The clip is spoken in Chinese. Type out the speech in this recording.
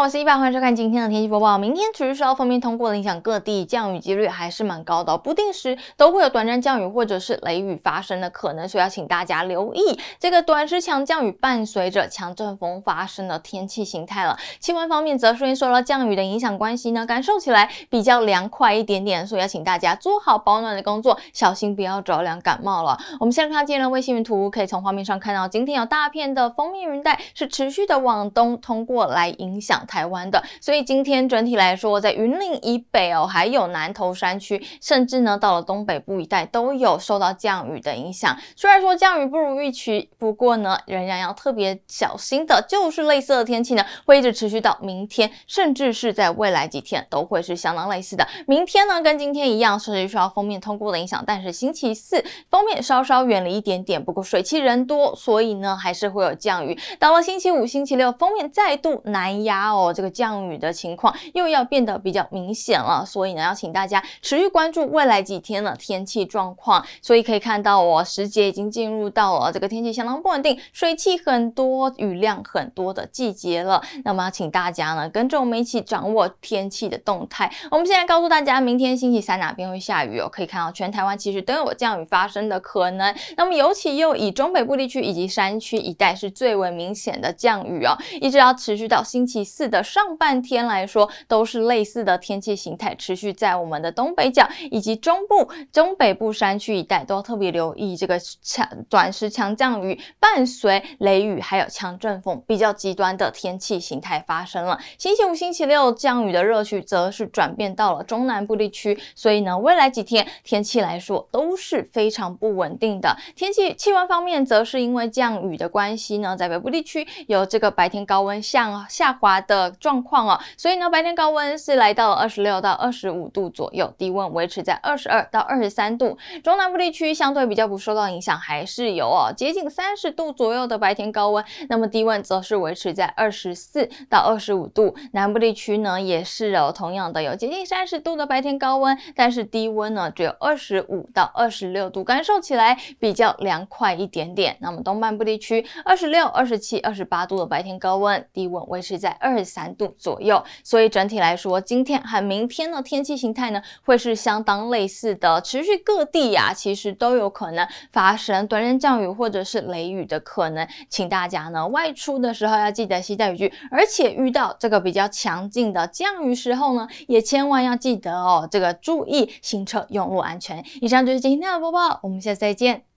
我是一爸，欢迎收看今天的天气播报。明天持续受到风面通过的影响，各地降雨几率还是蛮高的，不定时都会有短暂降雨或者是雷雨发生的可能，所以要请大家留意这个短时强降雨伴随着强阵风发生的天气形态了。气温方面，则是因受到降雨的影响，关系呢，感受起来比较凉快一点点，所以要请大家做好保暖的工作，小心不要着凉感冒了。我们先看今天的卫星云图，可以从画面上看到今天有大片的风面云带是持续的往东通过来影响。台湾的，所以今天整体来说，在云岭以北哦，还有南投山区，甚至呢到了东北部一带都有受到降雨的影响。虽然说降雨不如预期，不过呢仍然要特别小心的，就是类似的天气呢会一直持续到明天，甚至是在未来几天都会是相当类似的。明天呢跟今天一样，是需受到面通过的影响，但是星期四封面稍稍远离一点点，不过水汽人多，所以呢还是会有降雨。到了星期五、星期六，封面再度南压哦。哦，这个降雨的情况又要变得比较明显了，所以呢，要请大家持续关注未来几天的天气状况。所以可以看到，哦，时节已经进入到了这个天气相当不稳定、水汽很多、雨量很多的季节了。那么要请大家呢，跟着我们一起掌握天气的动态。我们现在告诉大家，明天星期三哪边会下雨哦？可以看到，全台湾其实都有降雨发生的可能。那么尤其又以中北部地区以及山区一带是最为明显的降雨哦，一直要持续到星期四。的上半天来说，都是类似的天气形态持续在我们的东北角以及中部、中北部山区一带都特别留意这个强短时强降雨伴随雷雨还有强阵风比较极端的天气形态发生了。星期五、星期六降雨的热区则是转变到了中南部地区，所以呢，未来几天天气来说都是非常不稳定的。天气气温方面，则是因为降雨的关系呢，在北部地区有这个白天高温向下滑的。的状况哦，所以呢，白天高温是来到了二十六到二十五度左右，低温维持在二十二到二十三度。中南部地区相对比较不受到影响，还是有哦接近三十度左右的白天高温，那么低温则是维持在二十四到二十五度。南部地区呢也是哦，同样的有接近三十度的白天高温，但是低温呢只有二十五到二十六度，感受起来比较凉快一点点。那么东半部地区二十六、二十七、二十八度的白天高温，低温维持在二。三度左右，所以整体来说，今天和明天的天气形态呢，会是相当类似的。持续各地呀，其实都有可能发生短阵降雨或者是雷雨的可能，请大家呢外出的时候要记得携带雨具，而且遇到这个比较强劲的降雨时候呢，也千万要记得哦，这个注意行车用路安全。以上就是今天的播报，我们下次再见。